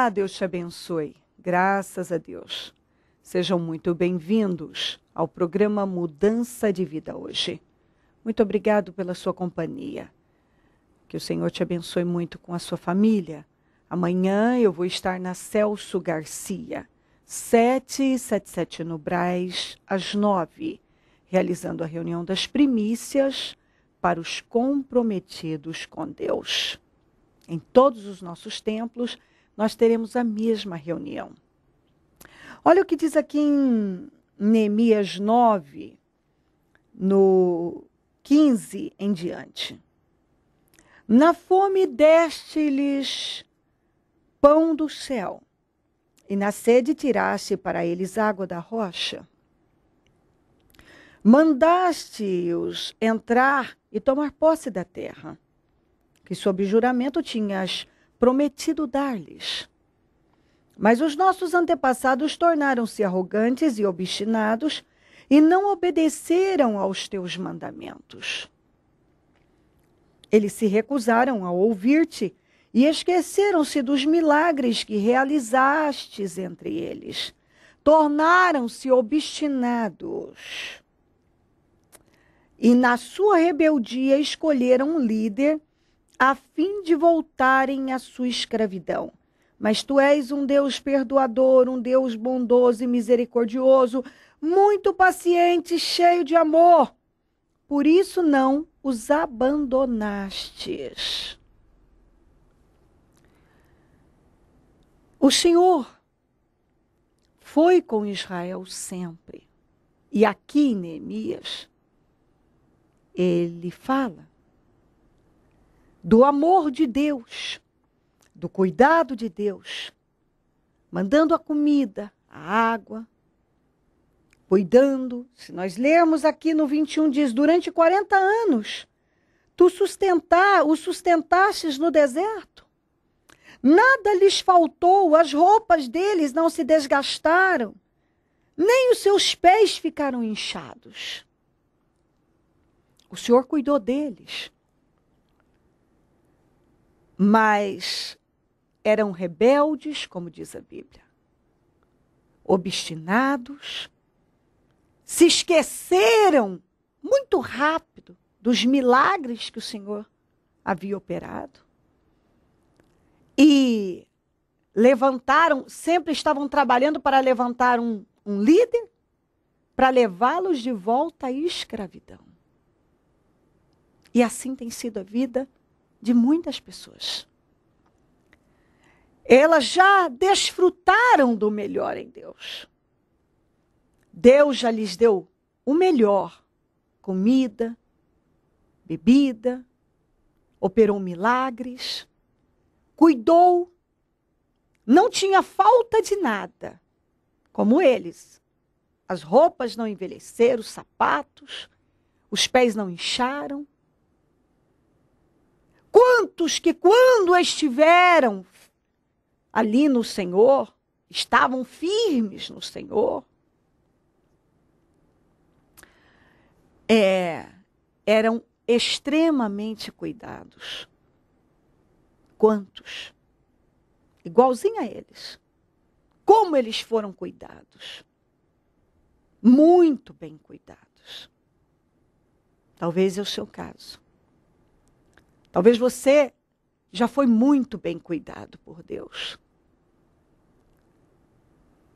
Olá, Deus te abençoe. Graças a Deus. Sejam muito bem-vindos ao programa Mudança de Vida hoje. Muito obrigado pela sua companhia. Que o Senhor te abençoe muito com a sua família. Amanhã eu vou estar na Celso Garcia, 777 no Braz, às 9, realizando a reunião das primícias para os comprometidos com Deus. Em todos os nossos templos, nós teremos a mesma reunião. Olha o que diz aqui em Neemias 9, no 15 em diante. Na fome deste-lhes pão do céu, e na sede tiraste para eles água da rocha. Mandaste-os entrar e tomar posse da terra, que sob juramento tinhas prometido dar-lhes. Mas os nossos antepassados tornaram-se arrogantes e obstinados e não obedeceram aos teus mandamentos. Eles se recusaram a ouvir-te e esqueceram-se dos milagres que realizastes entre eles. Tornaram-se obstinados. E na sua rebeldia escolheram um líder a fim de voltarem à sua escravidão. Mas tu és um Deus perdoador, um Deus bondoso e misericordioso, muito paciente, e cheio de amor. Por isso não os abandonastes. O Senhor foi com Israel sempre. E aqui, Neemias, ele fala do amor de Deus, do cuidado de Deus, mandando a comida, a água, cuidando. Se nós lermos aqui no 21, diz: durante 40 anos tu sustentar, o sustentastes no deserto. Nada lhes faltou, as roupas deles não se desgastaram, nem os seus pés ficaram inchados. O Senhor cuidou deles mas eram rebeldes, como diz a Bíblia, obstinados, se esqueceram muito rápido dos milagres que o Senhor havia operado e levantaram, sempre estavam trabalhando para levantar um, um líder para levá-los de volta à escravidão. E assim tem sido a vida de muitas pessoas. Elas já desfrutaram do melhor em Deus. Deus já lhes deu o melhor: comida, bebida, operou milagres, cuidou, não tinha falta de nada, como eles. As roupas não envelheceram, os sapatos, os pés não incharam, Quantos que, quando estiveram ali no Senhor, estavam firmes no Senhor, é, eram extremamente cuidados. Quantos? Igualzinho a eles. Como eles foram cuidados? Muito bem cuidados. Talvez é o seu caso. Talvez você já foi muito bem cuidado por Deus.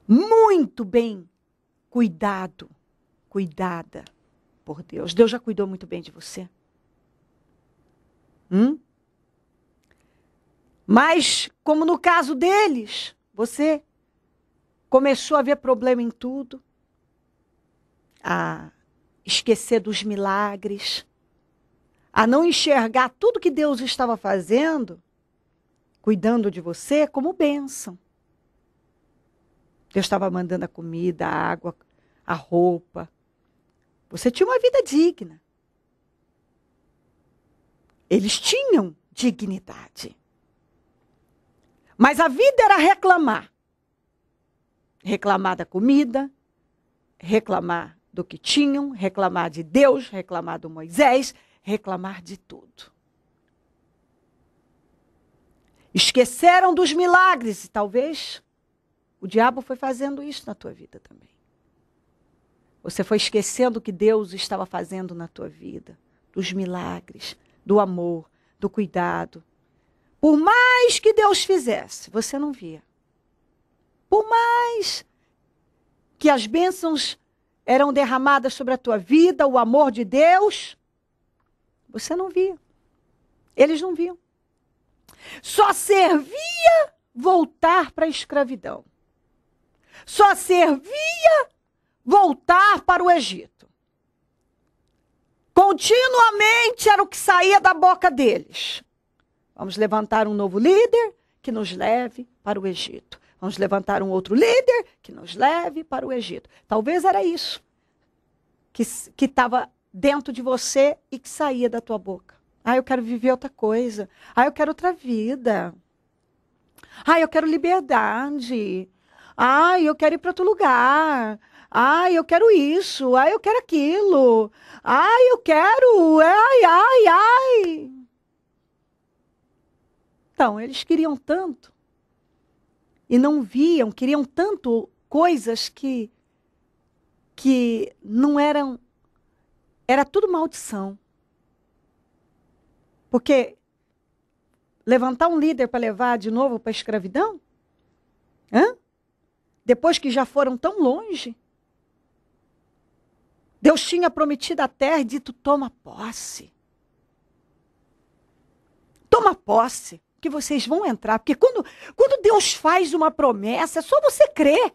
Muito bem cuidado, cuidada por Deus. Deus já cuidou muito bem de você. Hum? Mas, como no caso deles, você começou a ver problema em tudo, a esquecer dos milagres, a não enxergar tudo que Deus estava fazendo, cuidando de você, como bênção. Deus estava mandando a comida, a água, a roupa. Você tinha uma vida digna. Eles tinham dignidade. Mas a vida era reclamar. Reclamar da comida, reclamar do que tinham, reclamar de Deus, reclamar do Moisés, reclamar de tudo. Esqueceram dos milagres e talvez o diabo foi fazendo isso na tua vida também. Você foi esquecendo o que Deus estava fazendo na tua vida, dos milagres, do amor, do cuidado. Por mais que Deus fizesse, você não via. Por mais que as bênçãos eram derramadas sobre a tua vida, o amor de Deus, você não via. Eles não viam. Só servia voltar para a escravidão. Só servia voltar para o Egito. Continuamente era o que saía da boca deles. Vamos levantar um novo líder que nos leve para o Egito. Vamos levantar um outro líder que nos leve para o Egito. Talvez era isso que estava dentro de você e que saía da tua boca. Ah, eu quero viver outra coisa. Ah, eu quero outra vida. Ah, eu quero liberdade. Ah, eu quero ir para outro lugar. Ah, eu quero isso. Ah, eu quero aquilo. Ah, eu quero. Ai, ai, ai. Então, eles queriam tanto e não viam, queriam tanto coisas que que não eram era tudo maldição. Porque levantar um líder para levar de novo para a escravidão? Hã? Depois que já foram tão longe. Deus tinha prometido a terra e dito: toma posse. Toma posse, que vocês vão entrar. Porque quando, quando Deus faz uma promessa, é só você crer.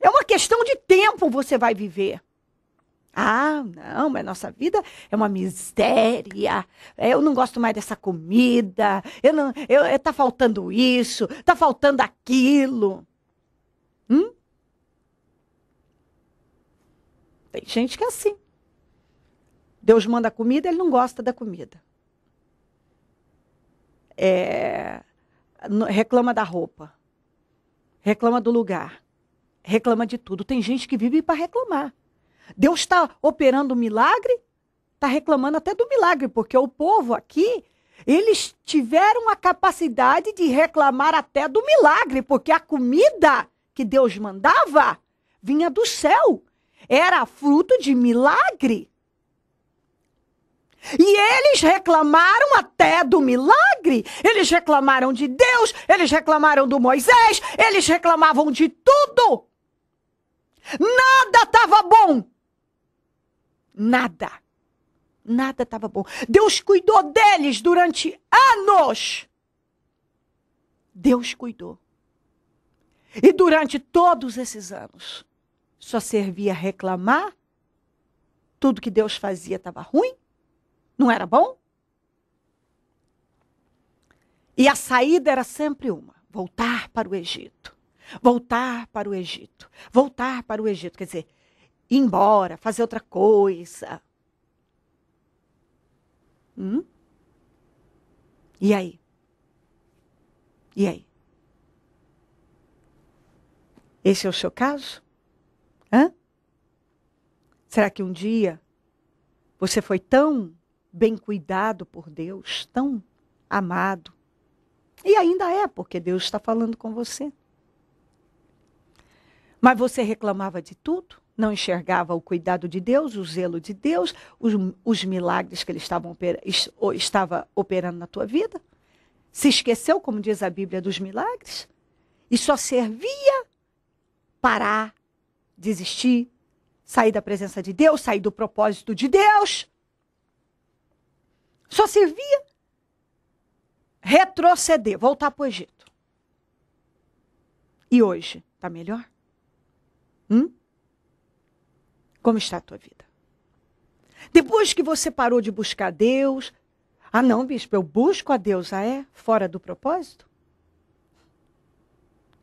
É uma questão de tempo você vai viver. Ah, não, mas nossa vida é uma miséria. Eu não gosto mais dessa comida. Eu não, eu, eu tá faltando isso, tá faltando aquilo. Hum? Tem gente que é assim. Deus manda comida, ele não gosta da comida. É, reclama da roupa, reclama do lugar, reclama de tudo. Tem gente que vive para reclamar. Deus está operando um milagre, está reclamando até do milagre, porque o povo aqui, eles tiveram a capacidade de reclamar até do milagre, porque a comida que Deus mandava vinha do céu, era fruto de milagre. E eles reclamaram até do milagre. Eles reclamaram de Deus, eles reclamaram do Moisés, eles reclamavam de tudo. Nada estava bom. Nada. Nada estava bom. Deus cuidou deles durante anos. Deus cuidou. E durante todos esses anos, só servia reclamar. Tudo que Deus fazia estava ruim, não era bom. E a saída era sempre uma: voltar para o Egito. Voltar para o Egito. Voltar para o Egito. Quer dizer, ir embora, fazer outra coisa. Hum? E aí? E aí? Esse é o seu caso? Hã? Será que um dia você foi tão bem cuidado por Deus, tão amado? E ainda é, porque Deus está falando com você. Mas você reclamava de tudo? não enxergava o cuidado de Deus, o zelo de Deus, os, os milagres que ele estava, opera, estava operando na tua vida. Se esqueceu, como diz a Bíblia, dos milagres. E só servia parar, desistir, sair da presença de Deus, sair do propósito de Deus. Só servia retroceder, voltar para o Egito. E hoje, está melhor? Hum? Como está a tua vida? Depois que você parou de buscar Deus, ah, não, bispo, eu busco a Deus. Ah, é? Fora do propósito?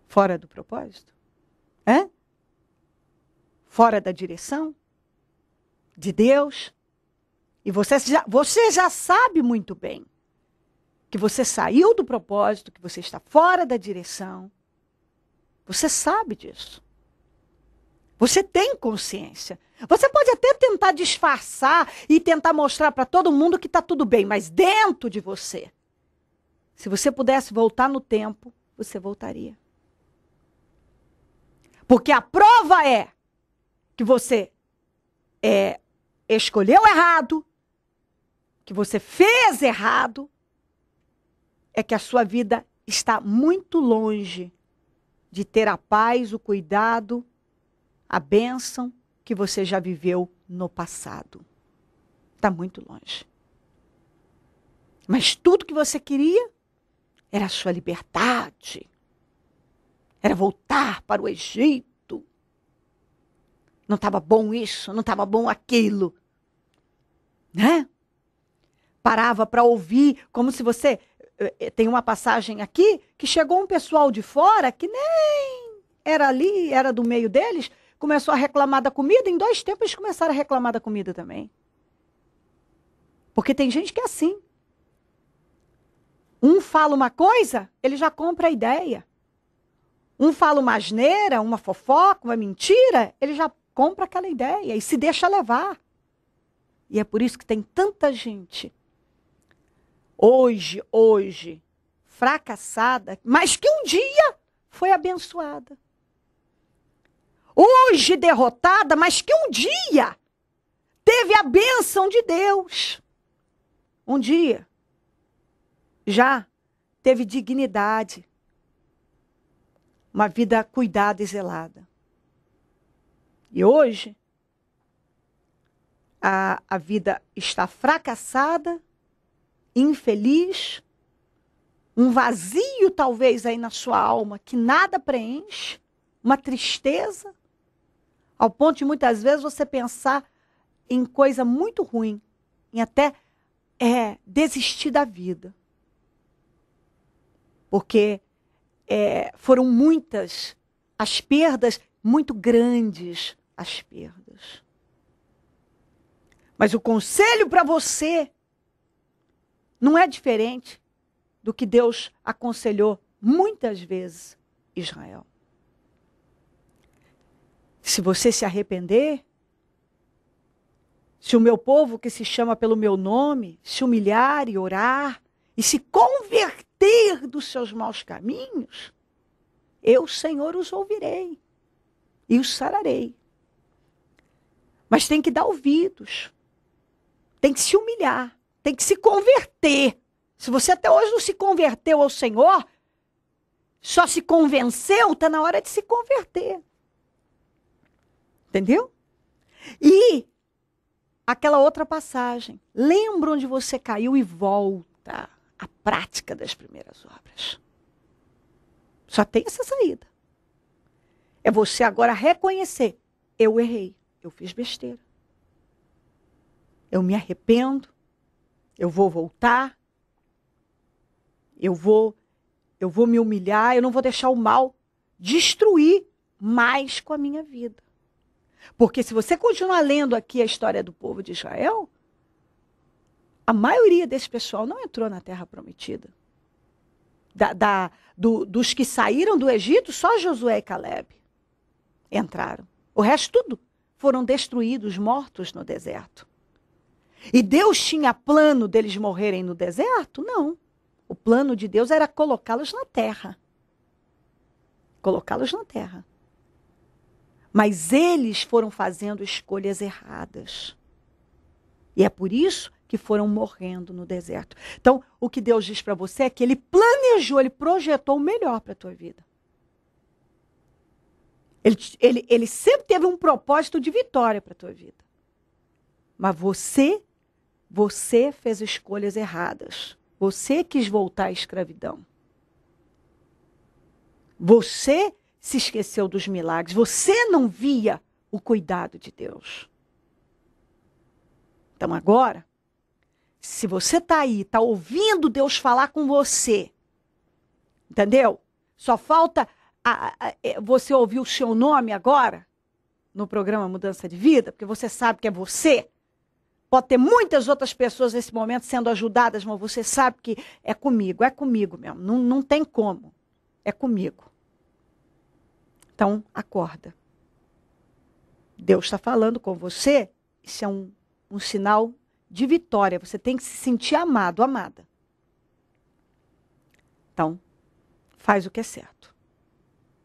Fora do propósito? É? Fora da direção de Deus? E você já, você já sabe muito bem que você saiu do propósito, que você está fora da direção. Você sabe disso. Você tem consciência. Você pode até tentar disfarçar e tentar mostrar para todo mundo que está tudo bem, mas dentro de você, se você pudesse voltar no tempo, você voltaria. Porque a prova é que você é, escolheu errado, que você fez errado, é que a sua vida está muito longe de ter a paz, o cuidado a bênção que você já viveu no passado. Está muito longe. Mas tudo que você queria era a sua liberdade, era voltar para o Egito. Não estava bom isso, não estava bom aquilo. Né? Parava para ouvir, como se você. Eh, eh, tem uma passagem aqui que chegou um pessoal de fora que nem era ali, era do meio deles, começou a reclamar da comida, em dois tempos eles começaram a reclamar da comida também. Porque tem gente que é assim. Um fala uma coisa, ele já compra a ideia. Um fala uma asneira, uma fofoca, uma mentira, ele já compra aquela ideia e se deixa levar. E é por isso que tem tanta gente hoje, hoje, fracassada, mas que um dia foi abençoada hoje derrotada, mas que um dia teve a bênção de Deus. Um dia já teve dignidade, uma vida cuidada e zelada. E hoje a, a vida está fracassada, infeliz, um vazio talvez aí na sua alma que nada preenche, uma tristeza, ao ponto de muitas vezes você pensar em coisa muito ruim, em até é, desistir da vida. Porque é, foram muitas as perdas, muito grandes as perdas. Mas o conselho para você não é diferente do que Deus aconselhou muitas vezes Israel. Se você se arrepender, se o meu povo que se chama pelo meu nome se humilhar e orar e se converter dos seus maus caminhos, eu, Senhor, os ouvirei e os sararei. Mas tem que dar ouvidos, tem que se humilhar, tem que se converter. Se você até hoje não se converteu ao Senhor, só se convenceu, está na hora de se converter. Entendeu? E aquela outra passagem. Lembra onde você caiu e volta à prática das primeiras obras. Só tem essa saída. É você agora reconhecer: eu errei, eu fiz besteira. Eu me arrependo, eu vou voltar, eu vou eu vou me humilhar, eu não vou deixar o mal destruir mais com a minha vida. Porque se você continuar lendo aqui a história do povo de Israel, a maioria desse pessoal não entrou na terra prometida. Da, da, do, dos que saíram do Egito, só Josué e Caleb entraram. O resto tudo foram destruídos, mortos no deserto. E Deus tinha plano deles morrerem no deserto? Não. O plano de Deus era colocá-los na terra. Colocá-los na terra. Mas eles foram fazendo escolhas erradas. E é por isso que foram morrendo no deserto. Então, o que Deus diz para você é que ele planejou, ele projetou o melhor para a tua vida. Ele, ele, ele sempre teve um propósito de vitória para a tua vida. Mas você, você fez escolhas erradas. Você quis voltar à escravidão. Você se esqueceu dos milagres. Você não via o cuidado de Deus. Então agora, se você está aí, está ouvindo Deus falar com você, entendeu? Só falta a, a, a, é, você ouvir o seu nome agora no programa Mudança de Vida, porque você sabe que é você. Pode ter muitas outras pessoas nesse momento sendo ajudadas, mas você sabe que é comigo, é comigo mesmo. Não, não tem como. É comigo. Então, acorda. Deus está falando com você, isso é um, um sinal de vitória. Você tem que se sentir amado, amada. Então, faz o que é certo.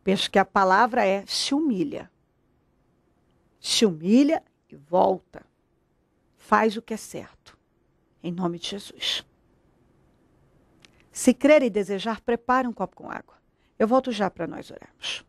Penso que a palavra é se humilha. Se humilha e volta. Faz o que é certo. Em nome de Jesus. Se crer e desejar, prepare um copo com água. Eu volto já para nós orarmos.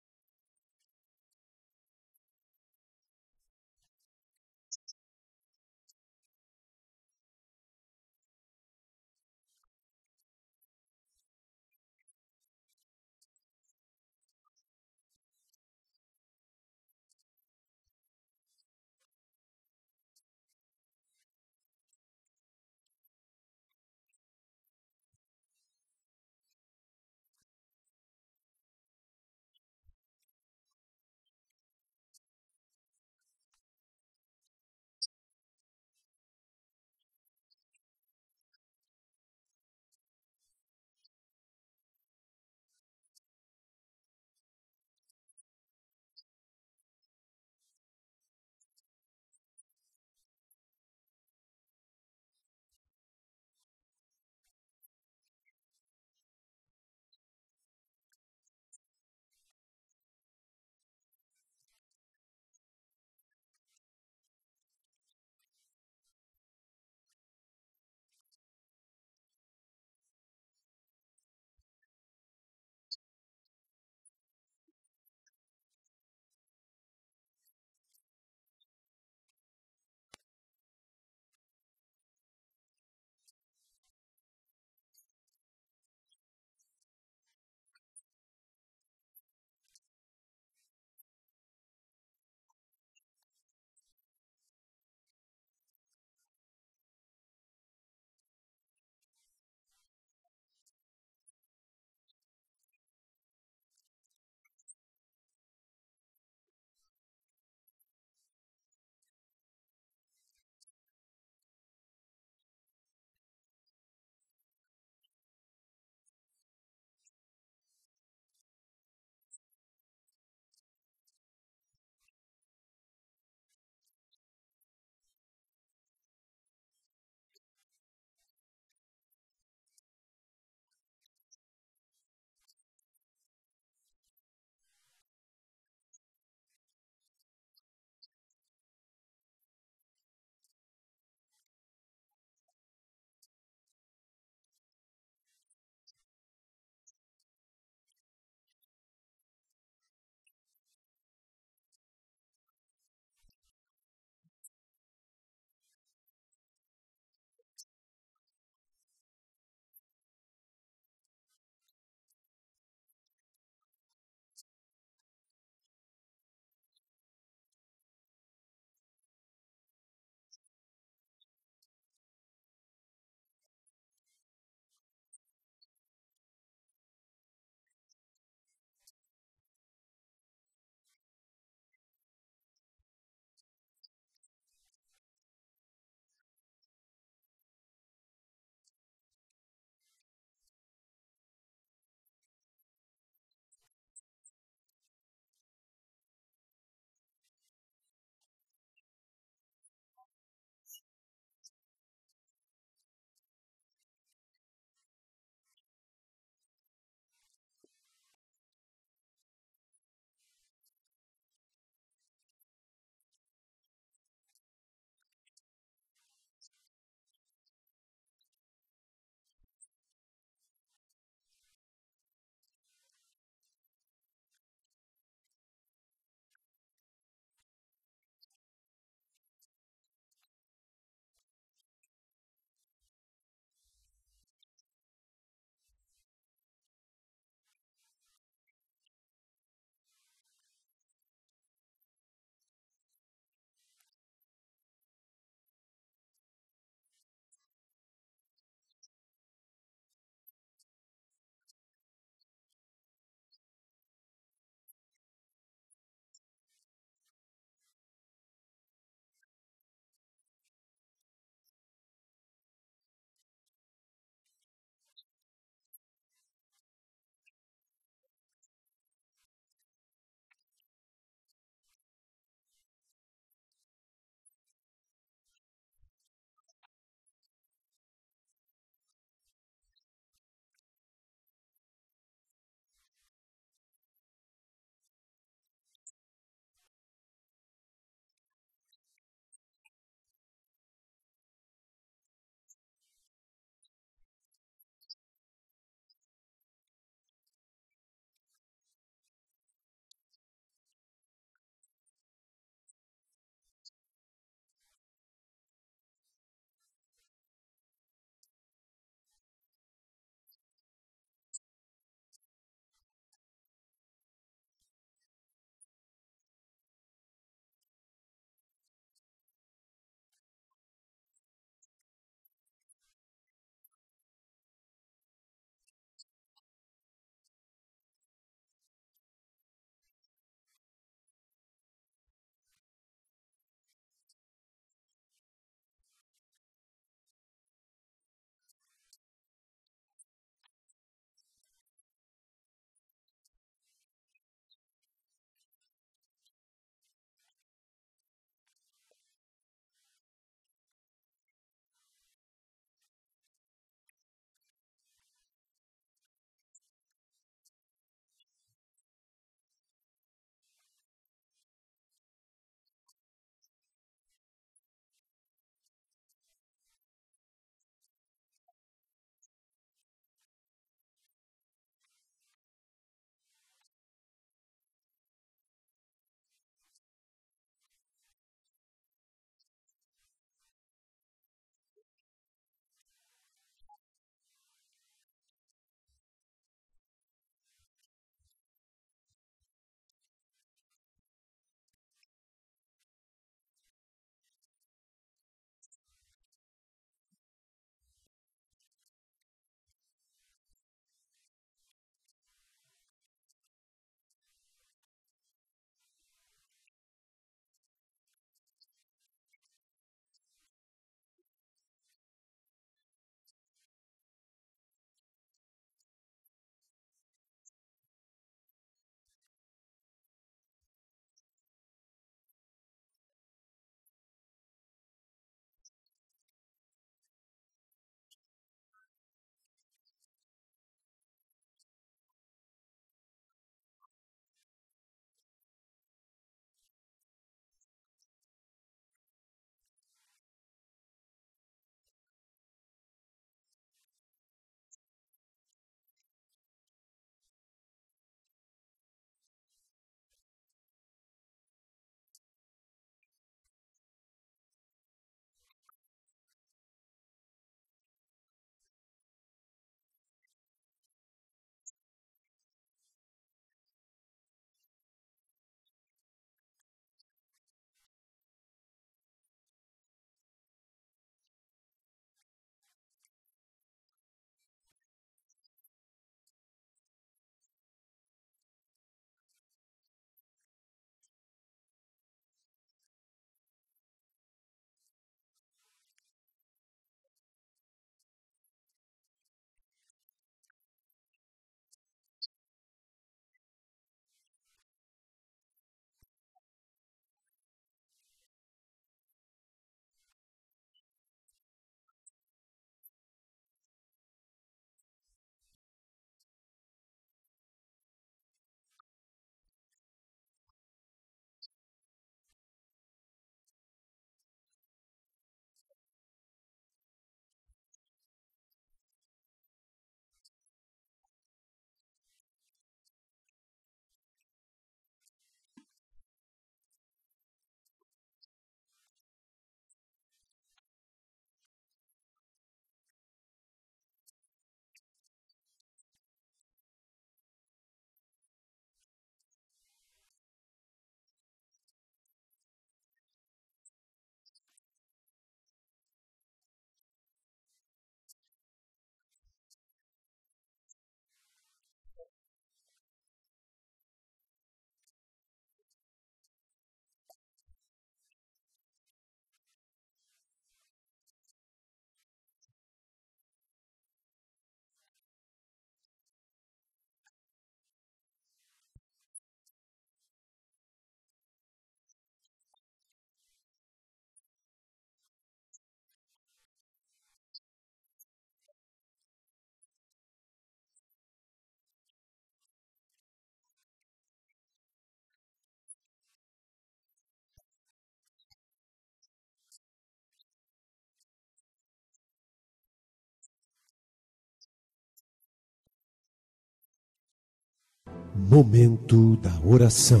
Momento da oração.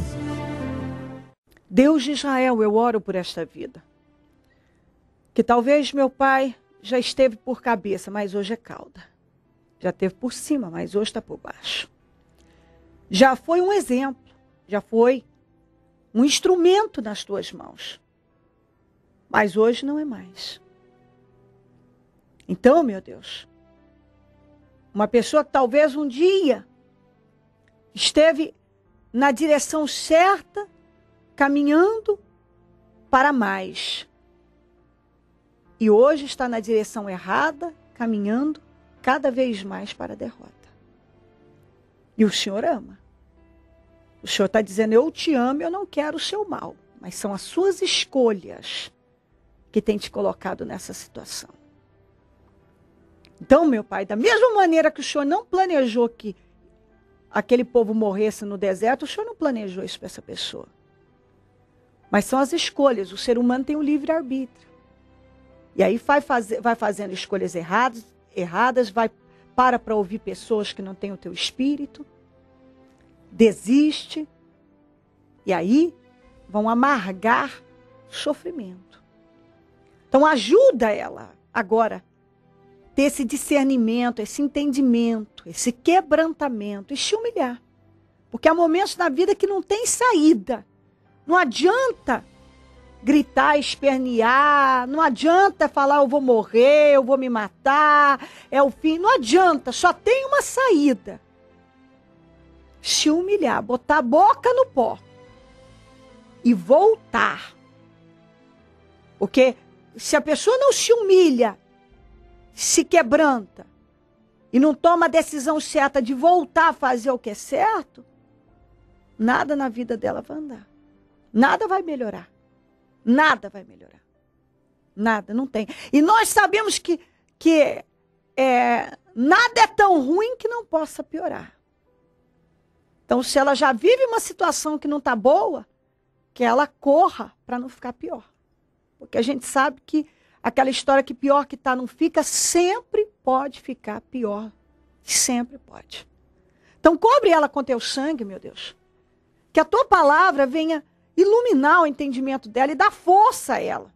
Deus de Israel, eu oro por esta vida. Que talvez meu pai já esteve por cabeça, mas hoje é cauda. Já esteve por cima, mas hoje está por baixo. Já foi um exemplo, já foi um instrumento nas tuas mãos. Mas hoje não é mais. Então, meu Deus, uma pessoa que talvez um dia esteve na direção certa, caminhando para mais. E hoje está na direção errada, caminhando cada vez mais para a derrota. E o Senhor ama. O Senhor está dizendo: Eu te amo, eu não quero o seu mal. Mas são as suas escolhas que têm te colocado nessa situação. Então, meu Pai, da mesma maneira que o Senhor não planejou que aquele povo morresse no deserto, o Senhor não planejou isso para essa pessoa. Mas são as escolhas. O ser humano tem o um livre-arbítrio. E aí vai, fazer, vai fazendo escolhas erradas, erradas, vai para para ouvir pessoas que não têm o teu espírito, desiste, e aí vão amargar sofrimento. Então ajuda ela agora ter esse discernimento, esse entendimento, esse quebrantamento e se humilhar. Porque há momentos na vida que não tem saída. Não adianta gritar, espernear, não adianta falar eu vou morrer, eu vou me matar, é o fim, não adianta, só tem uma saída. Se humilhar, botar a boca no pó e voltar. Porque se a pessoa não se humilha se quebranta e não toma a decisão certa de voltar a fazer o que é certo, nada na vida dela vai andar. Nada vai melhorar. Nada vai melhorar. Nada, não tem. E nós sabemos que, que é, nada é tão ruim que não possa piorar. Então, se ela já vive uma situação que não está boa, que ela corra para não ficar pior. Porque a gente sabe que Aquela história que pior que está não fica, sempre pode ficar pior. Sempre pode. Então, cobre ela com teu sangue, meu Deus. Que a tua palavra venha iluminar o entendimento dela e dar força a ela.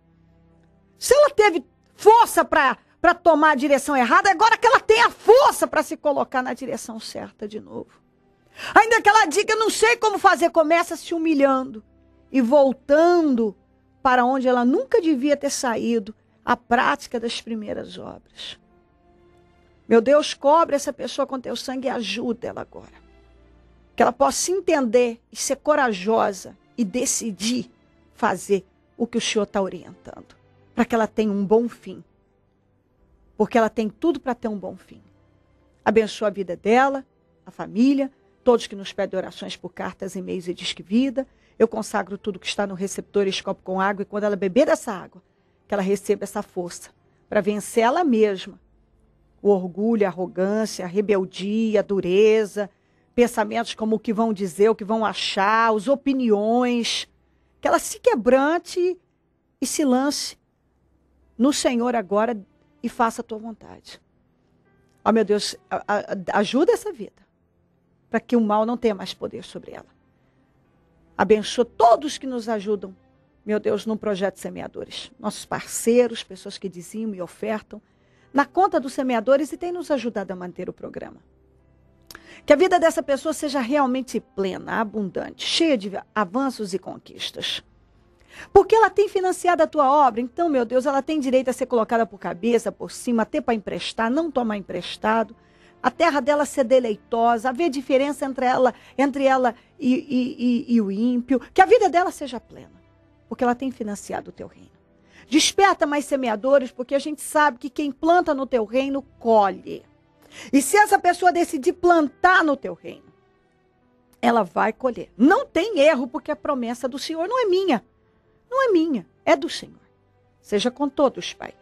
Se ela teve força para tomar a direção errada, agora que ela tem a força para se colocar na direção certa de novo. Ainda que ela diga, não sei como fazer, começa se humilhando e voltando para onde ela nunca devia ter saído a prática das primeiras obras. Meu Deus, cobre essa pessoa com teu sangue e ajuda ela agora. Que ela possa entender e ser corajosa e decidir fazer o que o Senhor está orientando. Para que ela tenha um bom fim. Porque ela tem tudo para ter um bom fim. Abençoa a vida dela, a família, todos que nos pedem orações por cartas, e-mails e disque vida. Eu consagro tudo que está no receptor e escopo com água. E quando ela beber dessa água, que ela receba essa força para vencer ela mesma. O orgulho, a arrogância, a rebeldia, a dureza, pensamentos como o que vão dizer, o que vão achar, as opiniões. Que ela se quebrante e se lance no Senhor agora e faça a tua vontade. Ó oh, ah, meu Deus, ajuda essa vida para que o mal não tenha mais poder sobre ela. Abençoa todos que nos ajudam meu Deus, no projeto Semeadores. Nossos parceiros, pessoas que diziam e ofertam na conta dos semeadores e tem nos ajudado a manter o programa. Que a vida dessa pessoa seja realmente plena, abundante, cheia de avanços e conquistas. Porque ela tem financiado a tua obra, então, meu Deus, ela tem direito a ser colocada por cabeça, por cima, até para emprestar, não tomar emprestado. A terra dela ser deleitosa, haver diferença entre ela, entre ela e, e, e, e o ímpio. Que a vida dela seja plena porque ela tem financiado o teu reino. Desperta mais semeadores, porque a gente sabe que quem planta no teu reino colhe. E se essa pessoa decidir plantar no teu reino, ela vai colher. Não tem erro, porque a é promessa do Senhor não é minha. Não é minha, é do Senhor. Seja com todos, Pai.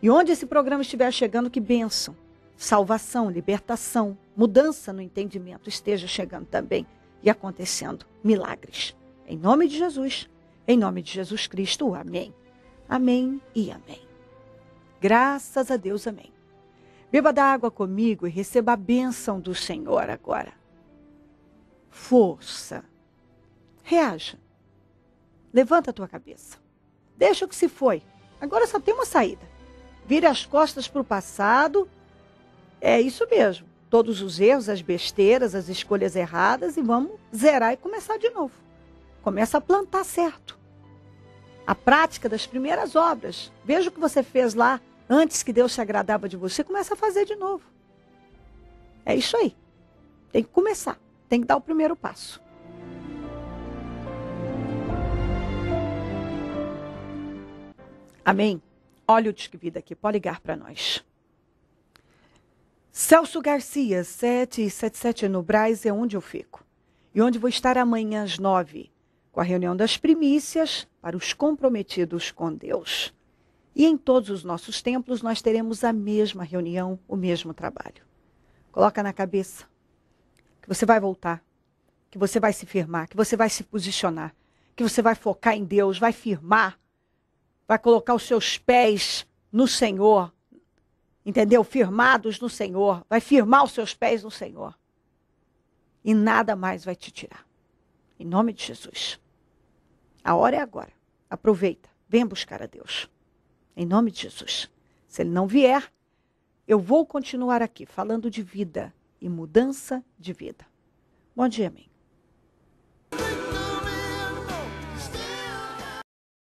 E onde esse programa estiver chegando, que bênção, salvação, libertação, mudança no entendimento esteja chegando também e acontecendo milagres. Em nome de Jesus. Em nome de Jesus Cristo, amém. Amém e amém. Graças a Deus, amém. Beba da água comigo e receba a bênção do Senhor agora. Força. Reaja. Levanta a tua cabeça. Deixa o que se foi. Agora só tem uma saída. Vira as costas para o passado. É isso mesmo. Todos os erros, as besteiras, as escolhas erradas e vamos zerar e começar de novo. Começa a plantar certo. A prática das primeiras obras. Veja o que você fez lá antes que Deus se agradava de você. Começa a fazer de novo. É isso aí. Tem que começar. Tem que dar o primeiro passo. Amém? Olha o Disque Vida aqui, pode ligar para nós. Celso Garcia, 777 no Braz é onde eu fico. E onde vou estar amanhã às 9 com a reunião das primícias para os comprometidos com Deus. E em todos os nossos templos nós teremos a mesma reunião, o mesmo trabalho. Coloca na cabeça que você vai voltar, que você vai se firmar, que você vai se posicionar, que você vai focar em Deus, vai firmar, vai colocar os seus pés no Senhor, entendeu? Firmados no Senhor, vai firmar os seus pés no Senhor. E nada mais vai te tirar. Em nome de Jesus. A hora é agora. Aproveita. Venha buscar a Deus. Em nome de Jesus. Se ele não vier, eu vou continuar aqui falando de vida e mudança de vida. Bom dia, amém.